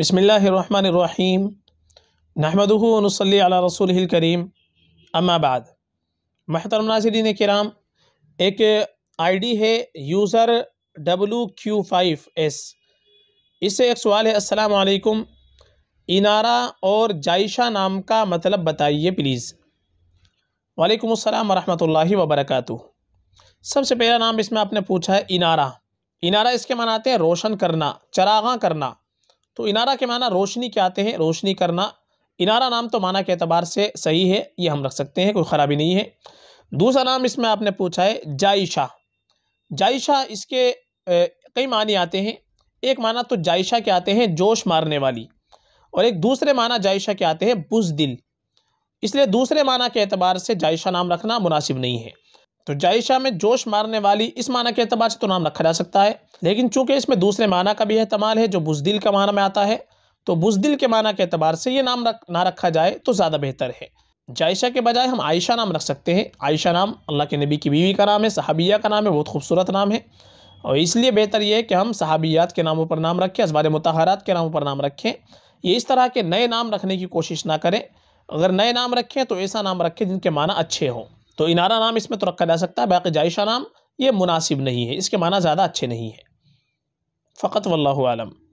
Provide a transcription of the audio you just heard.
बसमीम नहमदनसली रसूल करीम अम्माबाद महतरम नाजरीन कराम एक आईडी है user W Q five S इससे एक सवाल है अस्सलाम वालेकुम इनारा और जायशा नाम का मतलब बताइए प्लीज़ वालेकुम अस्सलाम वरहमतुल्लाहि वबरकातु सबसे पहला नाम इसमें आपने पूछा है इनारा इनारा इसके मानाते हैं रोशन करना चरागा करना तो इनारा के माना रोशनी के आते हैं रोशनी करना इनारा नाम तो माना के अतबार से सही है ये हम रख सकते हैं कोई ख़राबी नहीं है दूसरा नाम इसमें आपने पूछा है जायशा जायशा इसके कई मानी आते हैं एक माना तो जायशा के आते हैं जोश मारने वाली और एक दूसरे माना जायशा के आते हैं बुजदिल इसलिए दूसरे माना के अतबार से जायशा नाम रखना मुनासिब नहीं है तो जायशा में जोश मारने वाली इस माना के अतबार से तो नाम रखा जा सकता है लेकिन चूंकि इसमें दूसरे माना का भी अहतमाल है जो बुजदिल का माना में आता है तो बुजदिल के माना के अतबार से ये नाम रख ना रखा जाए तो ज़्यादा बेहतर है जायशा के बजाय हम आयशा नाम रख सकते हैं आयशा नाम अल्लाह के नबी की बीवी का नाम है सहाबिया का नाम है बहुत खूबसूरत नाम है और इसलिए बेहतर यह है कि हम सहाबियात के नामों पर नाम रखें असबार मतहारात के नामों पर नाम रखें ये इस तरह के नए नाम रखने की कोशिश ना करें अगर नए नाम रखें तो ऐसा नाम रखें जिनके माना अच्छे हों तो इनारा नाम इसमें तो रखा जा सकता है बाकी जायशा नाम ये मुनासिब नहीं है इसके माना ज़्यादा अच्छे नहीं है फ़कत वल्लम